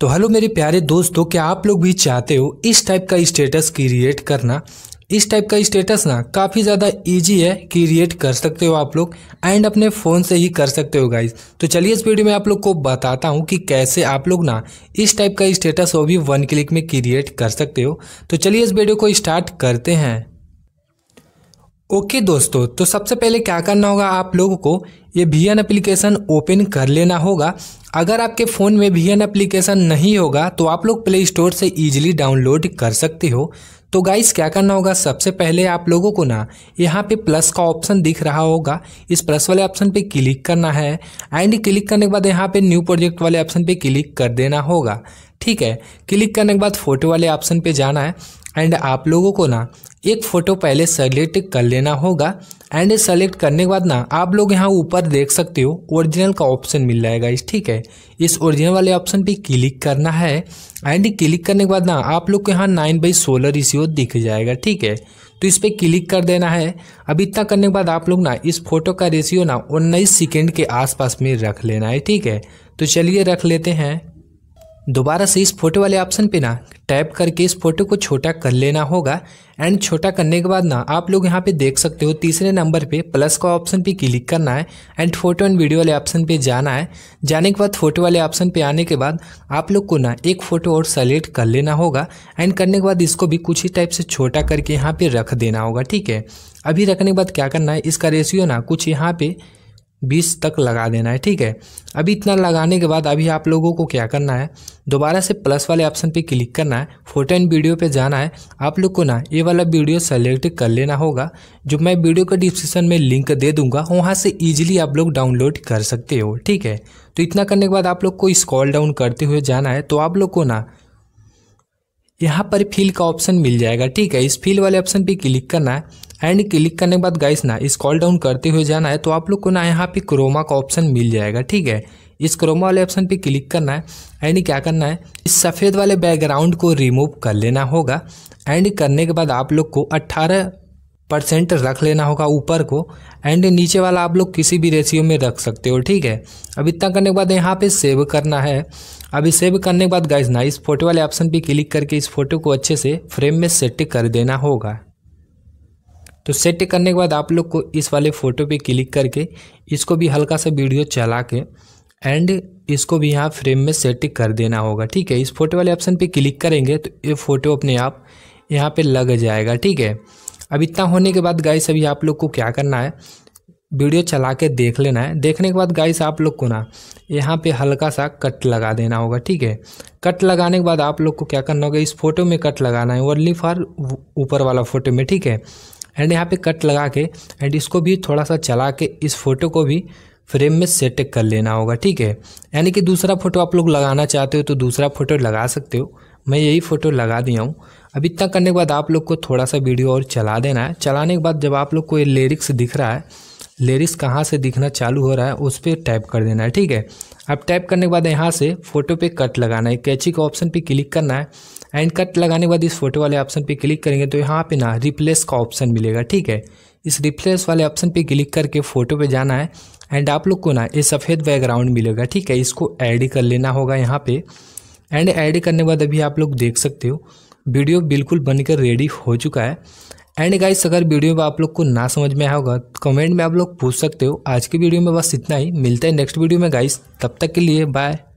तो हेलो मेरे प्यारे दोस्तों क्या आप लोग भी चाहते हो इस टाइप का स्टेटस क्रिएट करना इस टाइप का स्टेटस ना काफ़ी ज़्यादा इजी है क्रिएट कर सकते हो आप लोग एंड अपने फ़ोन से ही कर सकते हो गाइज तो चलिए इस वीडियो में आप लोग को बताता हूँ कि कैसे आप लोग ना इस टाइप का स्टेटस वो भी वन क्लिक में क्रिएट कर सकते हो तो चलिए इस वीडियो को स्टार्ट करते हैं ओके okay दोस्तों तो सबसे पहले क्या करना होगा आप लोगों को ये वी एन एप्लीकेशन ओपन कर लेना होगा अगर आपके फ़ोन में वी एन एप्लीकेशन नहीं होगा तो आप लोग प्ले स्टोर से ईजिली डाउनलोड कर सकते हो तो गाइस क्या करना होगा सबसे पहले आप लोगों को ना यहाँ पे प्लस का ऑप्शन दिख रहा होगा इस प्लस वाले ऑप्शन पर क्लिक करना है एंड क्लिक करने के बाद यहाँ पर न्यू प्रोजेक्ट वाले ऑप्शन पर क्लिक कर देना होगा ठीक है क्लिक करने के बाद फोटो वाले ऑप्शन पर जाना है एंड आप लोगों को ना एक फ़ोटो पहले सेलेक्ट कर लेना होगा एंड सेलेक्ट करने के बाद ना आप लोग यहाँ ऊपर देख सकते हो ओरिजिनल का ऑप्शन मिल जाएगा इस ठीक है इस ओरिजिनल वाले ऑप्शन पे क्लिक करना है एंड क्लिक करने के बाद ना आप लोग को यहाँ नाइन बाई सोलह रिशियो दिख जाएगा ठीक है तो इस पर क्लिक कर देना है अब इतना करने के बाद आप लोग ना इस फोटो का रेशियो ना उन्नीस सेकेंड के आसपास में रख लेना है ठीक है तो चलिए रख लेते हैं दोबारा से इस फोटो वाले ऑप्शन पे ना टैप करके इस फोटो को छोटा कर लेना होगा एंड छोटा करने के बाद ना आप लोग यहाँ पे देख सकते हो तीसरे नंबर पे प्लस का ऑप्शन पे क्लिक करना है एंड फोटो एंड वीडियो वाले ऑप्शन पे जाना है जाने के बाद फोटो वाले ऑप्शन पे आने के बाद आप लोग को ना एक फ़ोटो और सेलेक्ट कर लेना होगा एंड करने के बाद इसको भी कुछ ही टाइप से छोटा करके यहाँ पर रख देना होगा ठीक है अभी रखने के बाद क्या करना है इसका रेशियो ना कुछ यहाँ पर बीस तक लगा देना है ठीक है अभी इतना लगाने के बाद अभी आप लोगों को क्या करना है दोबारा से प्लस वाले ऑप्शन पे क्लिक करना है फोटो एंड वीडियो पे जाना है आप लोग को ना ये वाला वीडियो सेलेक्ट कर लेना होगा जो मैं वीडियो का डिस्क्रिप्शन में लिंक दे दूंगा वहाँ से ईजिली आप लोग डाउनलोड कर सकते हो ठीक है तो इतना करने के बाद आप लोग को स्कॉल डाउन करते हुए जाना है तो आप लोग को ना यहाँ पर फिल का ऑप्शन मिल जाएगा ठीक है इस फिल वाले ऑप्शन पर क्लिक करना है एंड क्लिक करने के बाद गाइस ना स्क्रॉल डाउन करते हुए जाना है तो आप लोग को ना यहाँ पे क्रोमा का ऑप्शन मिल जाएगा ठीक है इस क्रोमा वाले ऑप्शन पे क्लिक करना है एंड क्या करना है इस सफ़ेद वाले बैकग्राउंड को रिमूव कर लेना होगा एंड करने के बाद आप लोग को अट्ठारह परसेंट रख लेना होगा ऊपर को एंड नीचे वाला आप लोग किसी भी रेशियो में रख सकते हो ठीक है अब इतना करने के बाद यहाँ पे सेव करना है अभी सेव करने के बाद गाइस ना इस फोटो वाले ऑप्शन पे क्लिक करके इस फोटो को अच्छे से फ्रेम में सेट कर देना होगा तो सेट करने के बाद आप लोग को इस वाले फ़ोटो पे क्लिक करके इसको भी हल्का सा वीडियो चला के एंड इसको भी यहाँ फ्रेम में सेट कर देना होगा ठीक है इस फोटो वाले ऑप्शन पे क्लिक करेंगे तो ये फ़ोटो अपने आप यहाँ पे लग जाएगा ठीक है अब इतना होने के बाद गाइस अभी आप लोग को क्या करना है वीडियो चला के देख लेना है देखने के बाद गाइस आप लोग को ना यहाँ पे हल्का सा कट लगा देना होगा ठीक है कट लगाने के बाद आप लोग को क्या करना होगा इस फोटो में कट लगाना है ओनली फॉर ऊपर वाला फोटो में ठीक है एंड यहाँ पे कट लगा के एंड इसको भी थोड़ा सा चला के इस फोटो को भी फ्रेम में सेट कर लेना होगा ठीक है यानी कि दूसरा फोटो आप लोग लगाना चाहते हो तो दूसरा फोटो लगा सकते हो मैं यही फ़ोटो लगा दिया हूँ अब इतना करने के बाद आप लोग को थोड़ा सा वीडियो और चला देना है चलाने के बाद जब आप लोग को ये लिरिक्स दिख रहा है लिरिक्स कहाँ से दिखना चालू हो रहा है उस पर टाइप कर देना है ठीक है अब टाइप करने के बाद यहाँ से फ़ोटो पे कट लगाना है कैची के ऑप्शन पे क्लिक करना है एंड कट लगाने के बाद इस फोटो वाले ऑप्शन पे क्लिक करेंगे तो यहाँ पे ना रिप्लेस का ऑप्शन मिलेगा ठीक है इस रिप्लेस वाले ऑप्शन पे क्लिक करके फ़ोटो पे जाना है एंड आप लोग को ना ये सफ़ेद बैकग्राउंड मिलेगा ठीक है इसको ऐड कर लेना होगा यहाँ पे एंड ऐड करने के बाद अभी आप लोग देख सकते हो वीडियो बिल्कुल बनकर रेडी हो चुका है एंड गाइस अगर वीडियो में आप लोग को ना समझ में आया होगा तो कमेंट में आप लोग पूछ सकते हो आज के वीडियो में बस इतना ही मिलता है नेक्स्ट वीडियो में गाइस तब तक के लिए बाय